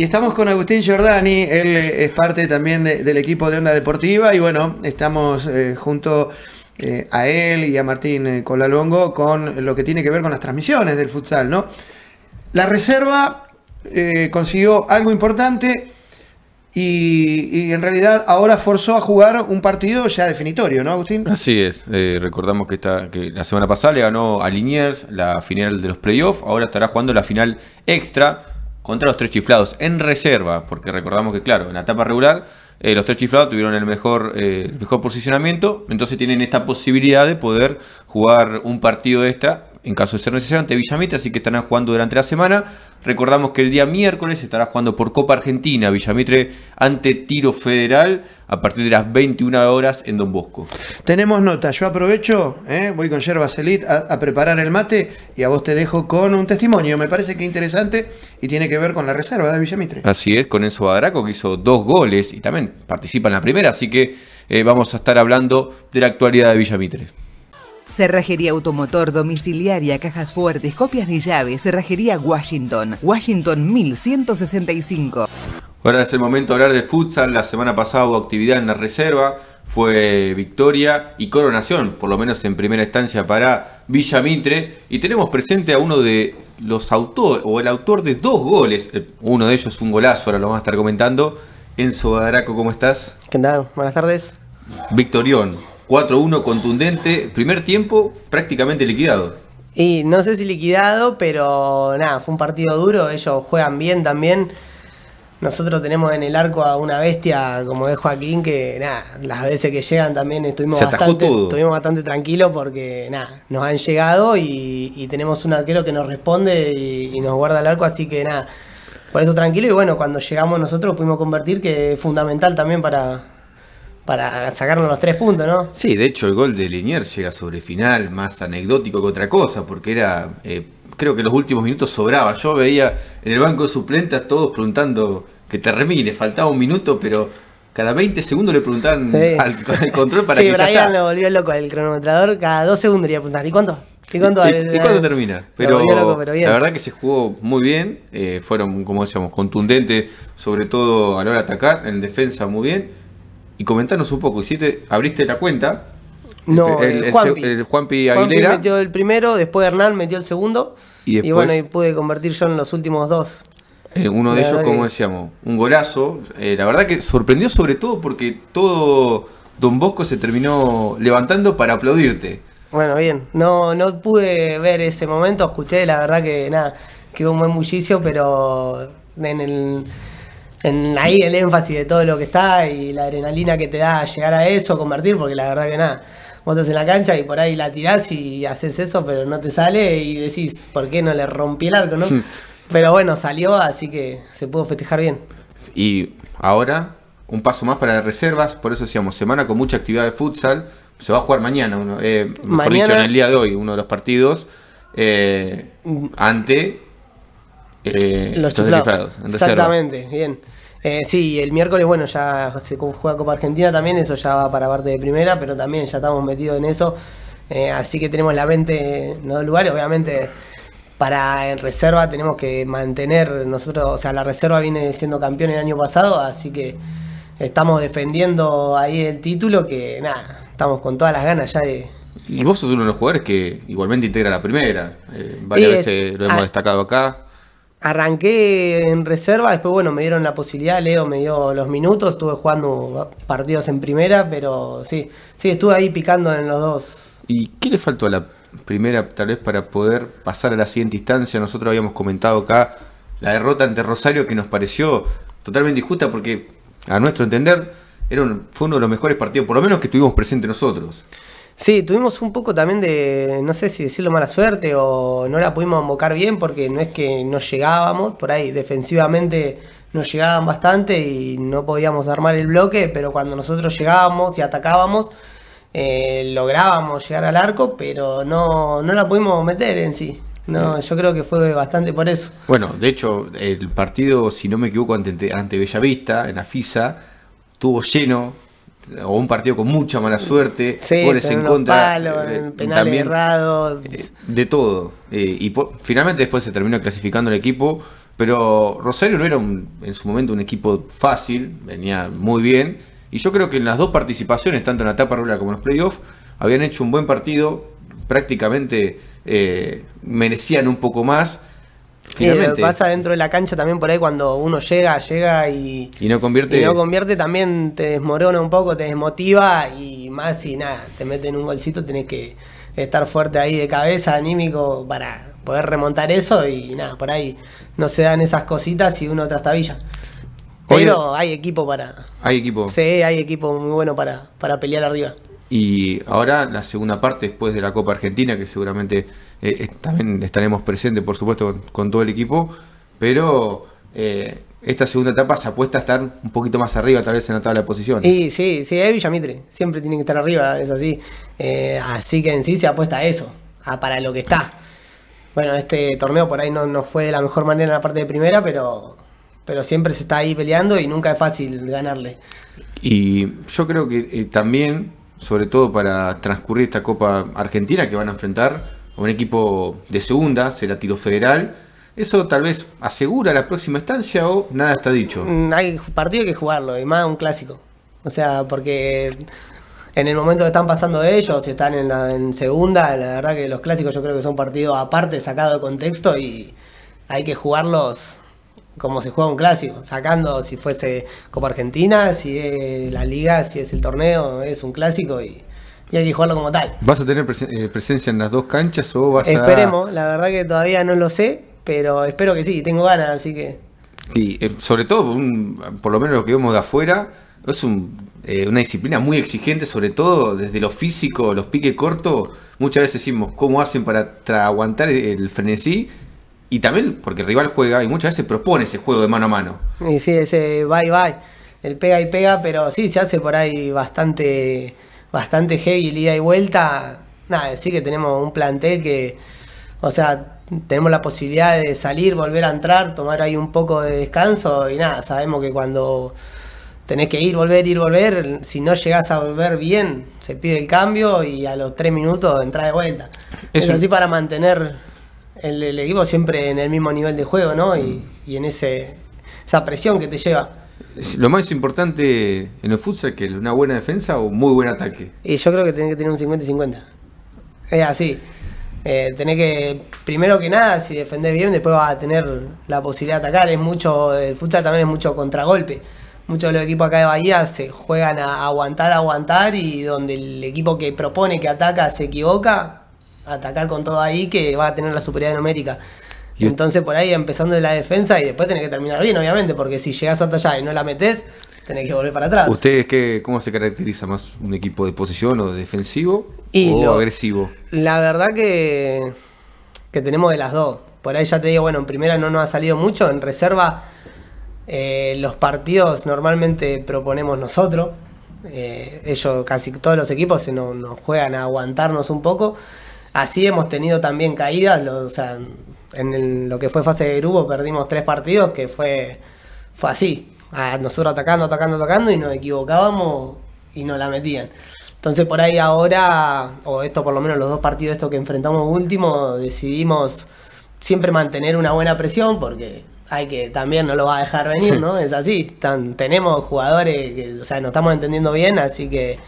Y estamos con Agustín Giordani, él eh, es parte también del equipo de Onda Deportiva y bueno, estamos eh, junto eh, a él y a Martín Colalongo con lo que tiene que ver con las transmisiones del futsal, ¿no? La reserva consiguió algo importante y, en realidad ahora forzó a jugar un partido ya definitorio, ¿no, Agustín? Así es. recordamos que, está, que la semana pasada le ganó a Liniers la final de los playoffs. Ahora estará jugando la final extra contra los tres chiflados en reserva, porque recordamos que, claro, en la etapa regular eh, los tres chiflados tuvieron el mejor, eh, el mejor posicionamiento, entonces tienen esta posibilidad de poder jugar un partido esta en caso de ser necesario, ante Villamitre así que estarán jugando durante la semana. Recordamos que el día miércoles estará jugando por Copa Argentina, Villamitre ante Tiro Federal, a partir de las 21 horas en Don Bosco. Tenemos nota, yo aprovecho, eh, voy con Yerba Selit a, preparar el mate y a vos te dejo con un testimonio, me parece que interesante y tiene que ver con la reserva de Villamitre. Así es, con Enzo Badraco que hizo dos goles y también participa en la primera, así que eh, vamos a estar hablando de la actualidad de Villamitre. Cerrajería Automotor Domiciliaria, Cajas Fuertes, Copias de Llaves, Cerrajería Washington, Washington 1165. Ahora es el momento de hablar de futsal. La semana pasada hubo actividad en la reserva. Fue victoria y coronación, por lo menos en primera instancia para Villa Mitre. Y tenemos presente a uno de los autores, o el autor de dos goles. Eh, uno de ellos un golazo, ahora lo vamos a estar comentando. Enzo Badaraco, ¿cómo estás? ¿Qué tal? Buenas tardes. Victorión. 4-1 contundente, primer tiempo prácticamente liquidado. Y no sé si liquidado, pero nada, fue un partido duro, ellos juegan bien también. Nosotros tenemos en el arco a una bestia como es Joaquín, que nada, las veces que llegan también estuvimos, bastante, tranquilos porque nada, nos han llegado y, tenemos un arquero que nos responde y, y nos guarda el arco, así que nada, por eso tranquilo y bueno, cuando llegamos nosotros pudimos convertir, que es fundamental también para, para sacarnos los tres puntos, ¿no? Sí, de hecho el gol de Liniers llega sobre final, más anecdótico que otra cosa, porque era, eh, creo que los últimos minutos sobraba. Yo veía en el banco de suplentes todos preguntando que termine, faltaba un minuto, pero cada 20 segundos le preguntaban al, control para que Brian ya está. lo volvió loco, el cronometrador cada dos segundos le iba a preguntar, ¿y cuánto? ¿Y cuándo, termina? Pero, la verdad que se jugó muy bien, eh, fueron, como decíamos, contundentes, sobre todo a la hora de atacar, en defensa muy bien. Y comentanos un poco, abriste la cuenta. Este, no, el, eh, el, Juanpi. Aguilera. Juanpi metió el primero, después Hernán metió el segundo. Y, bueno, y pude convertir yo en los últimos dos. Eh, uno de ellos, como decíamos, un golazo. Eh, la verdad que sorprendió sobre todo porque todo Don Bosco se terminó levantando para aplaudirte. Bueno, bien. No, no pude ver ese momento, escuché, la verdad que nada, que hubo un buen bullicio, pero en el ahí el énfasis de todo lo que está y la adrenalina que te da llegar a eso, convertir, porque la verdad que nada, vos en la cancha y por ahí la tirás y haces eso, pero no te sale y decís, ¿por qué no le rompí el arco, no? Hmm. pero bueno, salió, así que se pudo festejar bien. Y ahora, un paso más para las reservas, por eso decíamos, semana con mucha actividad de futsal, se va a jugar mañana, uno, eh, dicho, en el día de hoy, uno de los partidos, eh, mm. ante eh, los chiflados. Exactamente, bien. Eh, sí, el miércoles, bueno, ya se juega Copa Argentina también, eso ya va para parte de primera, pero también ya estamos metidos en eso. Eh, así que tenemos la mente en dos lugares, obviamente. Para en reserva tenemos que mantener nosotros, o sea, la reserva viene siendo campeón el año pasado, así que estamos defendiendo ahí el título que nada, estamos con todas las ganas ya de, y vos sos uno de los jugadores que igualmente integra la primera. Eh, varias veces lo ah, hemos destacado acá arranqué en reserva, después bueno, me dieron la posibilidad, Leo me dio los minutos, estuve jugando partidos en primera, pero sí, sí, estuve ahí picando en los dos. ¿Y qué le faltó a la primera tal vez para poder pasar a la siguiente instancia? Nosotros habíamos comentado acá la derrota ante Rosario que nos pareció totalmente injusta porque a nuestro entender era fue uno de los mejores partidos, por lo menos que estuvimos presentes nosotros. Sí, tuvimos un poco también de, no sé si decirlo mala suerte o no la pudimos embocar bien porque no es que no llegábamos, por ahí defensivamente nos llegaban bastante y no podíamos armar el bloque, pero cuando nosotros llegábamos y atacábamos, eh, lográbamos llegar al arco, pero no, no la pudimos meter en sí. No, yo creo que fue bastante por eso. Bueno, de hecho, el partido, si no me equivoco, ante, ante Bellavista, en la FISA, tuvo lleno o un partido con mucha mala mm. suerte, goles en contra, eh, penales errados. Eh, de todo. Eh, y finalmente después se terminó clasificando el equipo, pero Rosario no era en su momento un equipo fácil, venía muy bien, y yo creo que en las dos participaciones, tanto en la etapa regular como en los playoffs, habían hecho un buen partido, prácticamente merecían un poco más eh, Finalmente. que pasa dentro de la cancha también por ahí cuando uno llega, llega y, y no convierte. Y no convierte también te desmorona un poco, te desmotiva y más y nada, te meten un golcito, tenés que estar fuerte ahí de cabeza, anímico, para poder remontar eso y nada, por ahí no se dan esas cositas y uno trastabilla. Pero hay equipo para. Hay equipo. Sí, hay equipo muy bueno para, para pelear arriba. Y ahora la segunda parte después de la Copa Argentina, que seguramente eh, también estaremos presentes, por supuesto, con, todo el equipo, pero eh, esta segunda etapa se apuesta a estar un poquito más arriba, tal vez en la tabla de posición. Sí, sí, sí, es Villamitre, siempre tiene que estar arriba, es así. Eh, así que en sí se apuesta a eso, a para lo que está. Bueno, este torneo por ahí no, no fue de la mejor manera en la parte de primera, pero, pero siempre se está ahí peleando y nunca es fácil ganarle. Y yo creo que también, sobre todo para transcurrir esta Copa Argentina que van a enfrentar, un equipo de segunda, será tiro federal. ¿Eso tal vez asegura la próxima estancia o nada está dicho? Mm, hay partido que jugarlo, y más un clásico. O sea, porque en el momento que están pasando ellos, si están en, en segunda, la verdad que los clásicos yo creo que son partidos aparte, sacados de contexto y hay que jugarlos como se juega un clásico, sacando si fuese Copa Argentina, si es la liga, si es el torneo, es un clásico y y hay que jugarlo como tal. ¿Vas a tener eh, presencia en las dos canchas o vas Esperemos, a...? Esperemos, la verdad que todavía no lo sé, pero espero que sí, tengo ganas, así que... Y eh, sobre todo, por lo menos lo que vemos de afuera, es eh, una disciplina muy exigente, sobre todo desde lo físico, los piques cortos. Muchas veces decimos, ¿cómo hacen para aguantar el frenesí? Y también porque el rival juega y muchas veces propone ese juego de mano a mano. Y sí, ese bye bye, el pega y pega, pero sí se hace por ahí bastante bastante heavy el ida y vuelta, nada, sí que tenemos un plantel que, o sea, tenemos la posibilidad de salir, volver a entrar, tomar ahí un poco de descanso y nada, sabemos que cuando tenés que ir, volver, ir, volver, si no llegás a volver bien, se pide el cambio y a los tres minutos entra de vuelta. Eso. sí para mantener el, el, equipo siempre en el mismo nivel de juego, ¿no? Y, en ese, esa presión que te lleva. Lo más importante en el futsal que es una buena defensa o muy buen ataque. Y yo creo que tenés que tener un 50-50. Es así. Eh, tenés que, primero que nada, si defendés bien, después va a tener la posibilidad de atacar. Es mucho, el futsal también es mucho contragolpe. Muchos de los equipos acá de Bahía se juegan a aguantar, aguantar y donde el equipo que propone que ataca se equivoca, atacar con todo ahí que va a tener la superioridad numérica entonces por ahí empezando de la defensa y después tenés que terminar bien, obviamente, porque si llegás hasta allá y no la metes tenés que volver para atrás. ¿Ustedes qué, cómo se caracteriza más un equipo de posición o defensivo o agresivo? La verdad que, que tenemos de las dos. Por ahí ya te digo, bueno, en primera no nos ha salido mucho, en reserva eh, los partidos normalmente proponemos nosotros. Eh, ellos, casi todos los equipos, se nos, juegan a aguantarnos un poco. Así hemos tenido también caídas, o sea, en lo que fue fase de grupo perdimos tres partidos que fue, fue así. nosotros atacando, atacando, atacando y nos equivocábamos y nos la metían. Entonces por ahí ahora, o esto por lo menos los dos partidos estos que enfrentamos último, decidimos siempre mantener una buena presión porque hay que también no lo va a dejar venir, ¿no? Es así, tenemos jugadores que, o sea, nos estamos entendiendo bien, así que...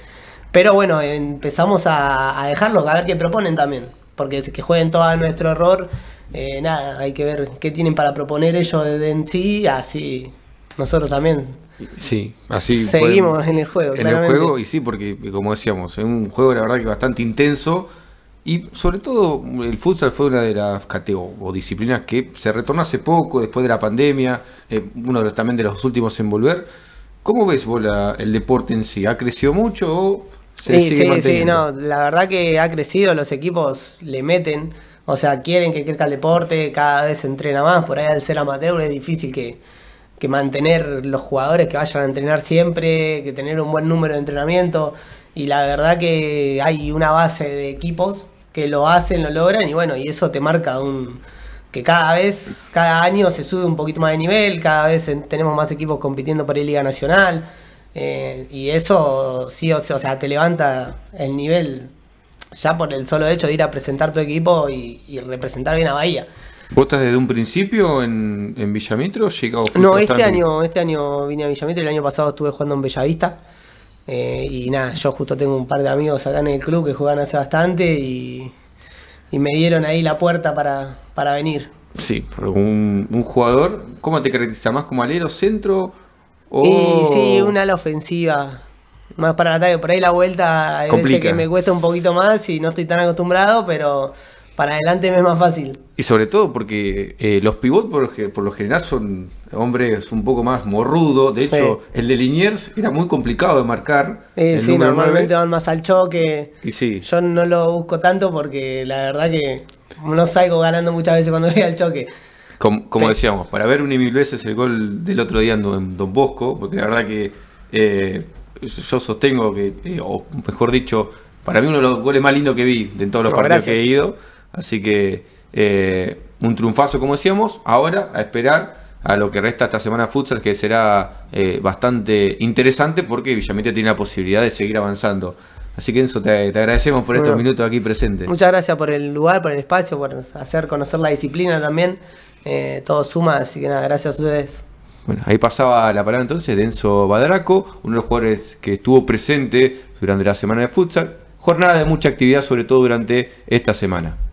Pero bueno, empezamos a, dejarlos, a ver qué proponen también, porque que jueguen todo a nuestro error eh, nada, hay que ver qué tienen para proponer ellos en sí, así nosotros también. Sí, así. Seguimos en el juego. En el juego, y sí, porque como decíamos, es un juego la verdad que bastante intenso. Y sobre todo el futsal fue una de las categorías o disciplinas que se retornó hace poco, después de la pandemia, eh, uno de los, también de los últimos en volver. ¿Cómo ves vos el deporte en sí? ¿Ha crecido mucho o se sí, sí, sí, no, la verdad que ha crecido, los equipos le meten. O sea, quieren que crezca el deporte, cada vez se entrena más, por ahí al ser amateur es difícil que, mantener los jugadores que vayan a entrenar siempre, que tener un buen número de entrenamiento. Y la verdad que hay una base de equipos que lo hacen, lo logran y bueno, y eso te marca un que cada vez, cada año se sube un poquito más de nivel, cada vez tenemos más equipos compitiendo por la Liga Nacional. Eh, y eso sí, o sea, te levanta el nivel ya por el solo hecho de ir a presentar tu equipo y, representar bien a Bahía. ¿Vos estás desde un principio en, en Villamitro? ¿Llegado no, este año, este año vine a Villamitro, el año pasado estuve jugando en Bellavista. Eh, y nada, yo justo tengo un par de amigos acá en el club que juegan hace bastante y, me dieron ahí la puerta para, venir. Sí, un, un jugador, ¿cómo te caracteriza? ¿Más como alero, centro? Y, sí, una ala ofensiva más para la Por ahí la vuelta que me cuesta un poquito más y no estoy tan acostumbrado, pero para adelante me es más fácil. Y sobre todo porque eh, los pivots por, por, lo general son hombres un poco más morrudos. De hecho, el de Liniers era muy complicado de marcar. sí, normalmente van más al choque. Y sí. Yo no lo busco tanto porque la verdad que no salgo ganando muchas veces cuando voy al choque. Como, decíamos, para ver un y mil veces el gol del otro día en Don, Bosco, porque la verdad que... Eh, yo sostengo que, eh, o mejor dicho, para mí uno de los goles más lindos que vi de todos los partidos que he ido. Así que eh, un triunfazo, como decíamos. Ahora a esperar a lo que resta esta semana futsal, que será eh, bastante interesante porque Villamite tiene la posibilidad de seguir avanzando. Así que Enzo, te, te agradecemos por estos minutos aquí presentes. Muchas gracias por el lugar, por el espacio, por hacer conocer la disciplina también. todo suma, así que nada, gracias a ustedes. Bueno, ahí pasaba la palabra entonces de Enzo Badaraco, uno de los jugadores que estuvo presente durante la semana de futsal. Jornada de mucha actividad, sobre todo durante esta semana.